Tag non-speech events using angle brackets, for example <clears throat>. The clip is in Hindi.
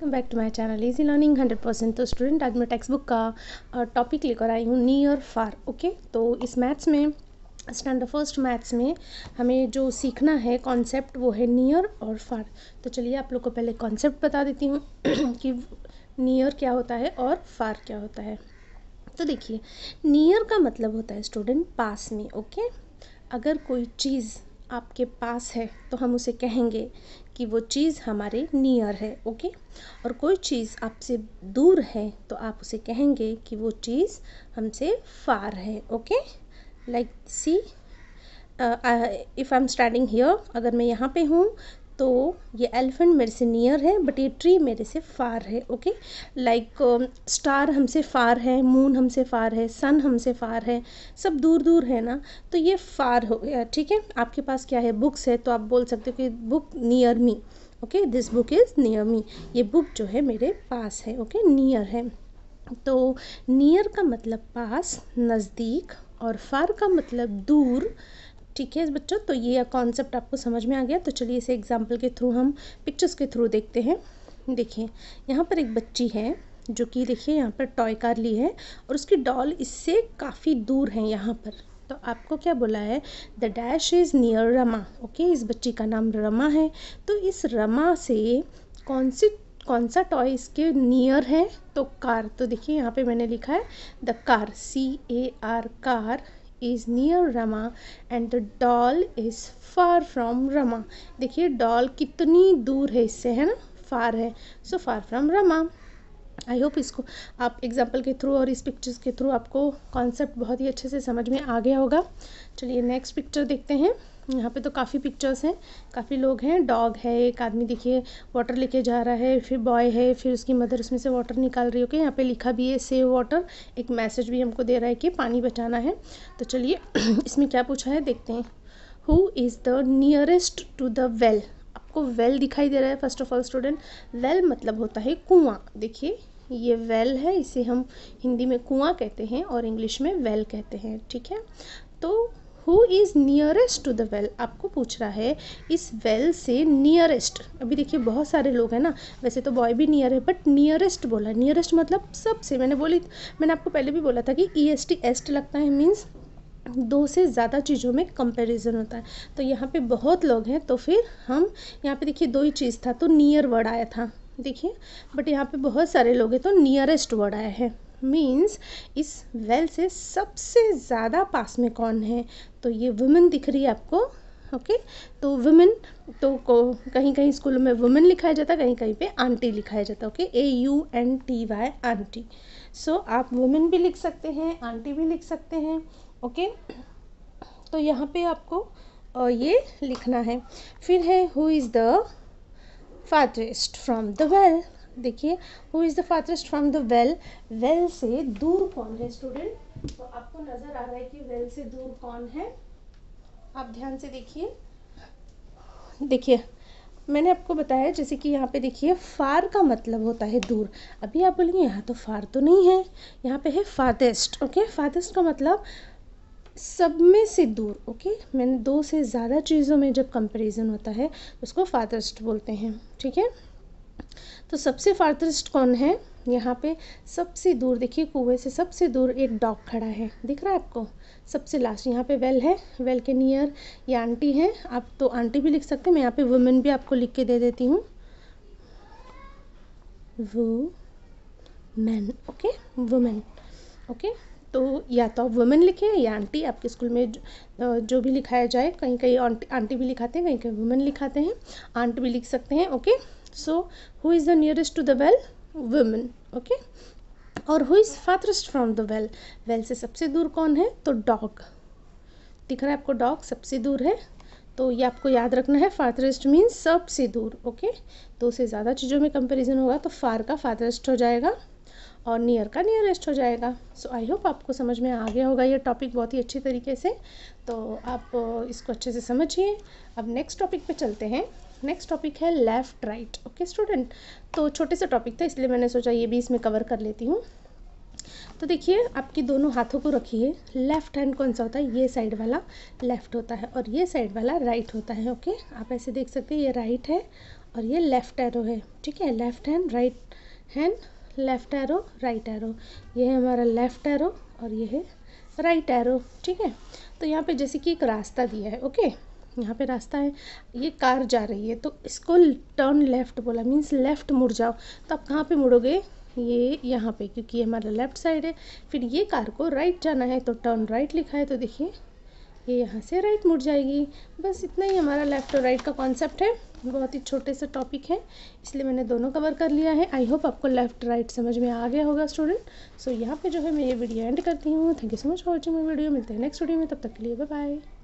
Welcome back to my channel easy learning 100 percent तो स्टूडेंट आज मैं टेक्स्ट बुक का टॉपिक लेकर आई हूँ नियर फार ओके तो इस मैथ्स में स्टैंडर्ड फर्स्ट मैथ्स में हमें जो सीखना है कॉन्सेप्ट वो है नियर और फार तो चलिए आप लोग को पहले कॉन्सेप्ट बता देती हूँ <clears throat> कि नियर क्या होता है और फार क्या होता है तो देखिए नियर का मतलब होता है स्टूडेंट पास में ओके अगर कोई चीज़ आपके पास है तो हम उसे कहेंगे कि वो चीज़ हमारे नियर है ओके और कोई चीज़ आपसे दूर है तो आप उसे कहेंगे कि वो चीज़ हमसे फार है okay like see if I am standing here अगर मैं यहाँ पे हूँ तो ये एलिफेंट मेरे से नियर है बट ये ट्री मेरे से फार है ओके लाइक स्टार हमसे फार है मून हमसे फार है सन हमसे फार है सब दूर दूर है ना तो ये फार हो गया ठीक है आपके पास क्या है बुक्स है तो आप बोल सकते हो कि book near me okay this book is near me ये बुक जो है मेरे पास है ओके okay? नियर है तो नियर का मतलब पास नज़दीक और फार का मतलब दूर ठीक है बच्चों तो ये कॉन्सेप्ट आपको समझ में आ गया तो चलिए इसे एग्जाम्पल के थ्रू हम पिक्चर्स के थ्रू देखते हैं देखिए यहाँ पर एक बच्ची है जो कि देखिए यहाँ पर टॉय कार ली है और उसकी डॉल इससे काफ़ी दूर है यहाँ पर तो आपको क्या बोला है the dash is near Rama okay इस बच्ची का नाम रमा है तो इस रमा से कौन सी कौन सा टॉय इसके नियर है तो कार तो देखिए यहाँ पे मैंने लिखा है the car C A R car is near Rama and the doll is far from Rama देखिए डॉल कितनी दूर है इससे है ना फार है so far from Rama I hope इसको आप एग्जाम्पल के थ्रू और इस पिक्चर्स के थ्रू आपको कॉन्सेप्ट बहुत ही अच्छे से समझ में आ गया होगा चलिए नेक्स्ट पिक्चर देखते हैं यहाँ पे तो काफी पिक्चर्स हैं काफी लोग हैं डॉग है एक आदमी देखिए वाटर लेके जा रहा है फिर बॉय है फिर उसकी मदर उसमें से वाटर निकाल रही होके यहाँ पे लिखा भी है सेव वाटर एक मैसेज भी हमको दे रहा है कि पानी बचाना है तो चलिए <clears throat> इसमें क्या पूछा है देखते हैं who is the nearest to the well आपको वेल दिखाई दे रहा है first of all student well मतलब होता है कुआँ देखिए ये वेल है इसे हम हिंदी में कुआँ कहते हैं और इंग्लिश में वेल कहते हैं ठीक है तो who is nearest to the well आपको पूछ रहा है इस वेल से नियरेस्ट अभी देखिए बहुत सारे लोग हैं ना वैसे तो बॉय भी नियर है बट नियरेस्ट बोला नियरेस्ट मतलब सबसे मैंने बोली मैंने आपको पहले भी बोला था कि ई एस टी एस्ट लगता है मीन्स दो से ज़्यादा चीज़ों में कंपैरिजन होता है तो यहाँ पे बहुत लोग हैं तो फिर हम यहाँ पे देखिए दो ही चीज़ था तो नियर वर्ड आया था देखिए बट यहाँ पे बहुत सारे लोग हैं तो नियरेस्ट वर्ड आया है मीन्स इस वेल से सबसे ज़्यादा पास में कौन है तो ये वुमेन दिख रही है आपको ओके okay? तो वुमेन तो को कहीं कहीं स्कूलों में वुमेन लिखाया जाता कहीं कहीं पे आंटी लिखाया जाता okay A U N T Y aunty so आप वुमेन भी लिख सकते हैं आंटी भी लिख सकते हैं ओके okay? तो यहाँ पे आपको ये लिखना है फिर है who is the fartherest from the well देखिए who is the fartherest from the well well से दूर कौन है स्टूडेंट तो आपको नज़र आ रहा है कि वेल से दूर कौन है आप ध्यान से देखिए देखिए मैंने आपको बताया जैसे कि यहाँ पे देखिए फार का मतलब होता है दूर अभी आप बोलेंगे यहाँ तो फार तो नहीं है यहाँ पे है फादेस्ट ओके फादेस्ट का मतलब सब में से दूर ओके मैंने दो से ज़्यादा चीज़ों में जब कंपैरिजन होता है उसको फादर्स्ट बोलते हैं ठीक है तो सबसे फार्थेस्ट कौन है यहाँ पे सबसे दूर देखिए कुएं से सबसे दूर एक डॉग खड़ा है दिख रहा है आपको सबसे लास्ट यहाँ पे वेल है वेल के नियर ये आंटी है आप तो आंटी भी लिख सकते हैं मैं यहाँ पे वुमेन भी आपको लिख के दे देती हूँ वो मैन ओके वुमेन ओके तो या तो आप वुमेन लिखें या आंटी आपके स्कूल में जो, जो भी लिखाया जाए कहीं कहीं आंटी आंटी भी लिखाते हैं कहीं कहीं वुमेन लिखाते हैं आंटी भी लिख सकते हैं okay so who is the nearest to the well women okay और who is fartherest from the well well से सबसे दूर कौन है तो डॉग दिख रहा है आपको डॉग सबसे दूर है तो ये आपको याद रखना है फादरेस्ट मीन्स सबसे दूर ओके दो तो से ज़्यादा चीज़ों में कंपेरिजन होगा तो फार का फादरेस्ट हो जाएगा और नियर का नियरेस्ट हो जाएगा सो आई होप आपको समझ में आ गया होगा ये टॉपिक बहुत ही अच्छी तरीके से तो आप इसको अच्छे से समझिए अब नेक्स्ट टॉपिक पे चलते हैं नेक्स्ट टॉपिक है लेफ़्ट राइट ओके स्टूडेंट तो छोटे से टॉपिक था इसलिए मैंने सोचा ये भी इसमें कवर कर लेती हूँ तो देखिए आपकी दोनों हाथों को रखिए लेफ़्ट हैंड कौन सा होता है ये साइड वाला लेफ़्ट होता है और ये साइड वाला राइट होता है ओके आप ऐसे देख सकते हैं ये राइट है और ये लेफ़्ट एरो है ठीक है left hand right hand left arrow right arrow ये है हमारा लेफ़्ट एरो और ये है राइट एरो ठीक है तो यहाँ पे जैसे कि एक रास्ता दिया है ओके यहाँ पे रास्ता है ये कार जा रही है तो इसको टर्न लेफ़्ट बोला मीन्स लेफ़्ट मुड़ जाओ तो आप कहाँ पे मुड़ोगे ये यहाँ पे क्योंकि ये हमारा लेफ़्ट साइड है फिर ये कार को राइट जाना है तो टर्न राइट लिखा है तो देखिए ये यहाँ से राइट मुड़ जाएगी बस इतना ही हमारा लेफ़्ट और राइट का कॉन्सेप्ट है बहुत ही छोटे से टॉपिक है इसलिए मैंने दोनों कवर कर लिया है आई होप आपको लेफ़्ट राइट समझ में आ गया होगा स्टूडेंट सो so, यहाँ पे जो है मैं ये वीडियो एंड करती हूँ thank you so much for watching my video मिलते हैं नेक्स्ट वीडियो में तब तक के लिए बाय बाय